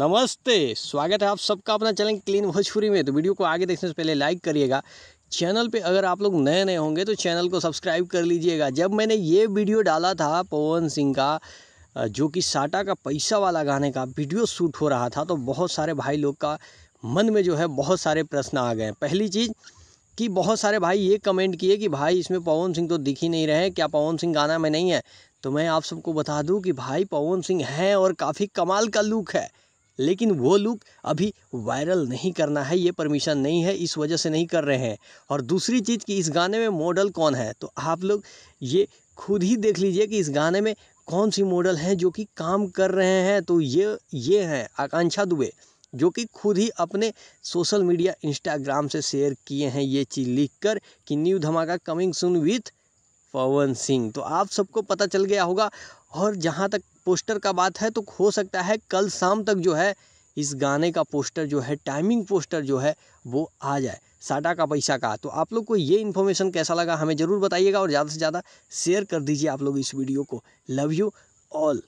नमस्ते स्वागत है आप सबका अपना चैनल क्लीन भोजपुरी में तो वीडियो को आगे देखने से पहले लाइक करिएगा चैनल पे अगर आप लोग नए नए होंगे तो चैनल को सब्सक्राइब कर लीजिएगा जब मैंने ये वीडियो डाला था पवन सिंह का जो कि साटा का पैसा वाला गाने का वीडियो शूट हो रहा था तो बहुत सारे भाई लोग का मन में जो है बहुत सारे प्रश्न आ गए पहली चीज़ कि बहुत सारे भाई ये कमेंट किए कि भाई इसमें पवन सिंह तो दिख ही नहीं रहे क्या पवन सिंह गाना में नहीं है तो मैं आप सबको बता दूं कि भाई पवन सिंह हैं और काफ़ी कमाल का लुक है लेकिन वो लुक अभी वायरल नहीं करना है ये परमिशन नहीं है इस वजह से नहीं कर रहे हैं और दूसरी चीज़ कि इस गाने में मॉडल कौन है तो आप लोग ये खुद ही देख लीजिए कि इस गाने में कौन सी मॉडल हैं जो कि काम कर रहे हैं तो ये ये हैं आकांक्षा दुबे जो कि खुद ही अपने सोशल मीडिया इंस्टाग्राम से शेयर किए हैं ये चीज़ लिख कर कि न्यू धमाका coming soon with Pawan Singh तो आप सबको पता चल गया होगा और जहाँ तक पोस्टर का बात है तो हो सकता है कल शाम तक जो है इस गाने का पोस्टर जो है टाइमिंग पोस्टर जो है वो आ जाए साटा का पैसा का तो आप लोग को ये इन्फॉर्मेशन कैसा लगा हमें ज़रूर बताइएगा और ज़्यादा से ज़्यादा शेयर कर दीजिए आप लोग इस वीडियो को लव यू ऑल